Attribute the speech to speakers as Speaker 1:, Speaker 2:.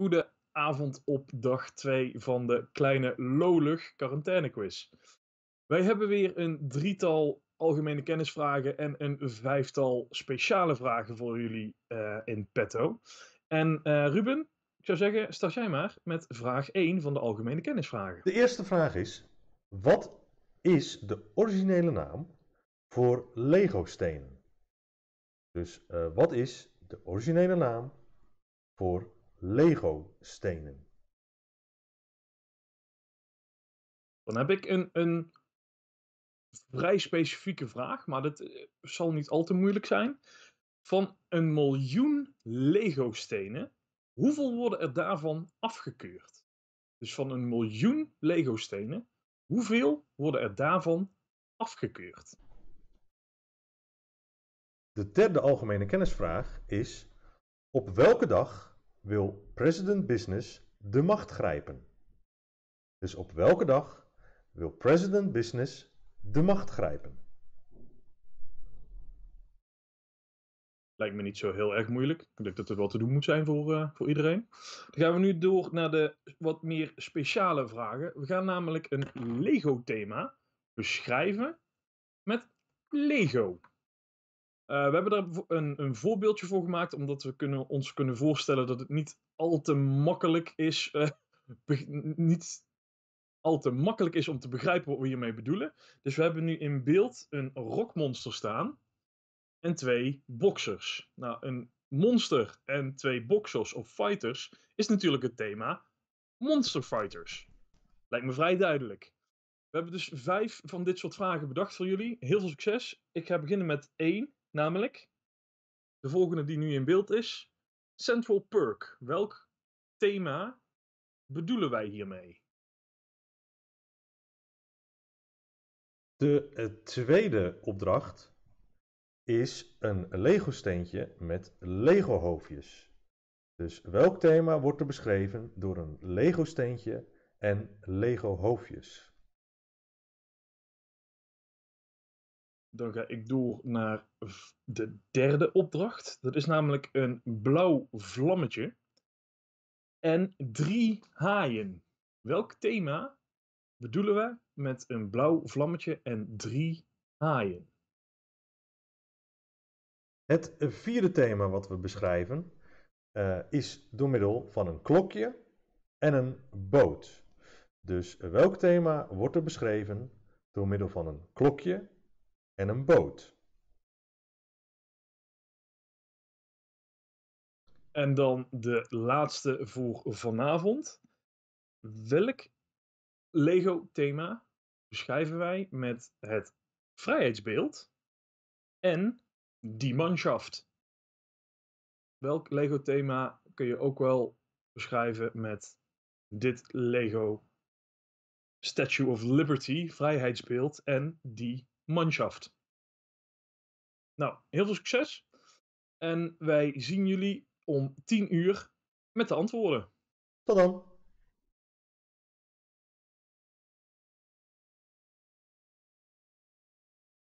Speaker 1: Goede avond op dag 2 van de kleine Lolug quarantainequiz. Wij hebben weer een drietal algemene kennisvragen en een vijftal speciale vragen voor jullie eh, in petto. En eh, Ruben, ik zou zeggen, start jij maar met vraag 1 van de algemene kennisvragen. De eerste
Speaker 2: vraag is: wat is de originele naam voor Lego-stenen?
Speaker 3: Dus eh, wat is de originele naam voor Lego-stenen. Dan heb ik een, een vrij specifieke vraag, maar dat eh, zal niet al te moeilijk
Speaker 1: zijn. Van een miljoen Lego-stenen, hoeveel worden er daarvan afgekeurd? Dus van een miljoen Lego-stenen, hoeveel worden er daarvan afgekeurd?
Speaker 2: De derde algemene kennisvraag is: op welke dag wil President Business de macht grijpen. Dus op welke dag wil President Business de macht grijpen?
Speaker 1: Lijkt me niet zo heel erg moeilijk. Ik denk dat het wel te doen moet zijn voor, eh, voor iedereen. Dan gaan we nu door naar de wat meer speciale vragen. We gaan namelijk een Lego-thema beschrijven met Lego. Eh, we hebben daar een, een, voorbeeldje voor gemaakt, omdat we kunnen, ons kunnen voorstellen dat het niet al te makkelijk is. Eh, niet al te makkelijk is om te begrijpen wat we hiermee bedoelen. Dus we hebben nu in beeld een rockmonster staan en twee boxers. Nou, een monster en twee boxers of fighters is natuurlijk het thema Monster Fighters. Lijkt me vrij duidelijk. We hebben dus vijf van dit soort vragen bedacht voor jullie. Heel veel succes. Ik ga beginnen met één namelijk
Speaker 3: de volgende die nu in beeld is. Central Perk. Welk thema bedoelen wij hiermee? De tweede opdracht is
Speaker 2: een Lego-steentje met Lego-hoofdjes. Dus welk thema wordt er beschreven door een Lego-steentje en Lego-hoofdjes?
Speaker 3: Dan ga ik door naar de derde opdracht. Dat is namelijk een blauw vlammetje
Speaker 1: en drie haaien. Welk thema bedoelen we met een blauw vlammetje en drie haaien?
Speaker 2: Het vierde thema wat we beschrijven eh, is door middel van een klokje en een boot. Dus welk thema wordt er beschreven
Speaker 3: door middel van een klokje en een boot. En dan de laatste voor vanavond. Welk Lego-thema
Speaker 1: beschrijven wij met het vrijheidsbeeld en die manschaft? Welk Lego-thema kun je ook wel beschrijven met dit Lego Statue of Liberty, vrijheidsbeeld en die Manschaft. Nou, heel veel
Speaker 3: succes. En wij zien jullie om 10 uur met de antwoorden. Tot dan.